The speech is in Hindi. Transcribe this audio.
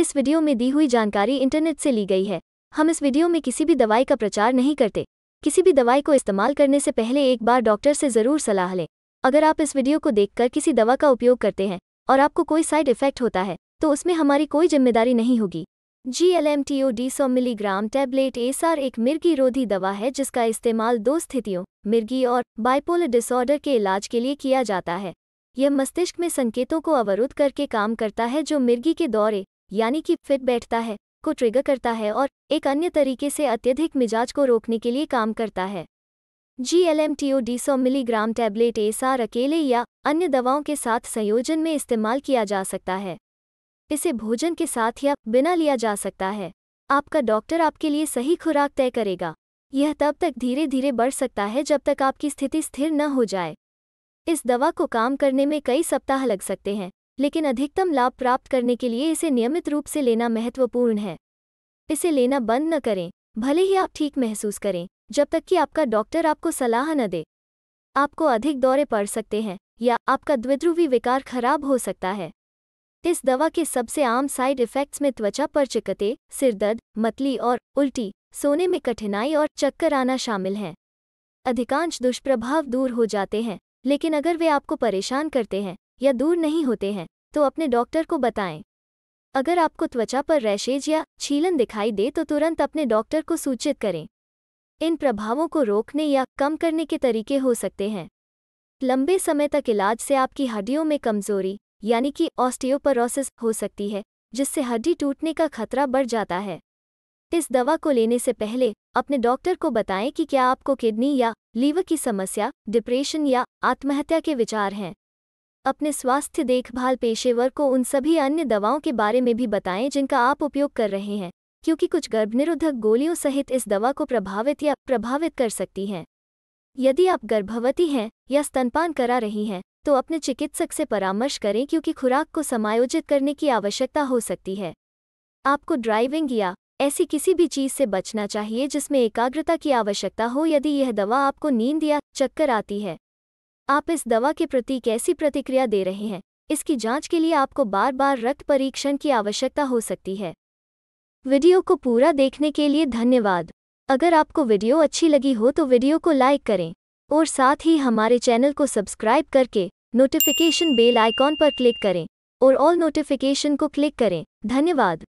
इस वीडियो में दी हुई जानकारी इंटरनेट से ली गई है हम इस वीडियो में किसी भी दवाई का प्रचार नहीं करते किसी भी दवाई को इस्तेमाल करने से पहले एक बार डॉक्टर से ज़रूर सलाह लें अगर आप इस वीडियो को देखकर किसी दवा का उपयोग करते हैं और आपको कोई साइड इफेक्ट होता है तो उसमें हमारी कोई जिम्मेदारी नहीं होगी G L M T O D सौ मिलीग्राम टैबलेट एसआर एक मिर्गी रोधी दवा है जिसका इस्तेमाल दो स्थितियों मिर्गी और बाइपोल डिसऑर्डर के इलाज के लिए किया जाता है यह मस्तिष्क में संकेतों को अवरुद्ध करके काम करता है जो मिर्गी के दौरे यानी कि फिट बैठता है को ट्रिगर करता है और एक अन्य तरीके से अत्यधिक मिजाज को रोकने के लिए काम करता है G L M T O D सौ मिलीग्राम टैबलेट एसार अकेले या अन्य दवाओं के साथ संयोजन में इस्तेमाल किया जा सकता है इसे भोजन के साथ या बिना लिया जा सकता है आपका डॉक्टर आपके लिए सही खुराक तय करेगा यह तब तक धीरे धीरे बढ़ सकता है जब तक आपकी स्थिति स्थिर न हो जाए इस दवा को काम करने में कई सप्ताह लग सकते हैं लेकिन अधिकतम लाभ प्राप्त करने के लिए इसे नियमित रूप से लेना महत्वपूर्ण है इसे लेना बंद न करें भले ही आप ठीक महसूस करें जब तक कि आपका डॉक्टर आपको सलाह न दे आपको अधिक दौरे पड़ सकते हैं या आपका द्विध्रुवी विकार खराब हो सकता है इस दवा के सबसे आम साइड इफ़ेक्ट्स में त्वचा पर चिकते सिरदर्द मतली और उल्टी सोने में कठिनाई और चक्कर आना शामिल हैं अधिकांश दुष्प्रभाव दूर हो जाते हैं लेकिन अगर वे आपको परेशान करते हैं या दूर नहीं होते हैं तो अपने डॉक्टर को बताएं अगर आपको त्वचा पर रैशेज या छीलन दिखाई दे तो तुरंत अपने डॉक्टर को सूचित करें इन प्रभावों को रोकने या कम करने के तरीके हो सकते हैं लंबे समय तक इलाज से आपकी हड्डियों में कमजोरी यानी कि ऑस्टियोपरोसिस हो सकती है जिससे हड्डी टूटने का खतरा बढ़ जाता है इस दवा को लेने से पहले अपने डॉक्टर को बताएं कि क्या आपको किडनी या लीवर की समस्या डिप्रेशन या आत्महत्या के विचार हैं अपने स्वास्थ्य देखभाल पेशेवर को उन सभी अन्य दवाओं के बारे में भी बताएं जिनका आप उपयोग कर रहे हैं क्योंकि कुछ गर्भनिरोधक गोलियों सहित इस दवा को प्रभावित या प्रभावित कर सकती हैं यदि आप गर्भवती हैं या स्तनपान करा रही हैं तो अपने चिकित्सक से परामर्श करें क्योंकि खुराक को समायोजित करने की आवश्यकता हो सकती है आपको ड्राइविंग या ऐसी किसी भी चीज़ से बचना चाहिए जिसमें एकाग्रता की आवश्यकता हो यदि यह दवा आपको नींद या चक्कर आती है आप इस दवा के प्रति कैसी प्रतिक्रिया दे रहे हैं इसकी जांच के लिए आपको बार बार रक्त परीक्षण की आवश्यकता हो सकती है वीडियो को पूरा देखने के लिए धन्यवाद अगर आपको वीडियो अच्छी लगी हो तो वीडियो को लाइक करें और साथ ही हमारे चैनल को सब्सक्राइब करके नोटिफिकेशन बेल आइकॉन पर क्लिक करें और ऑल नोटिफिकेशन को क्लिक करें धन्यवाद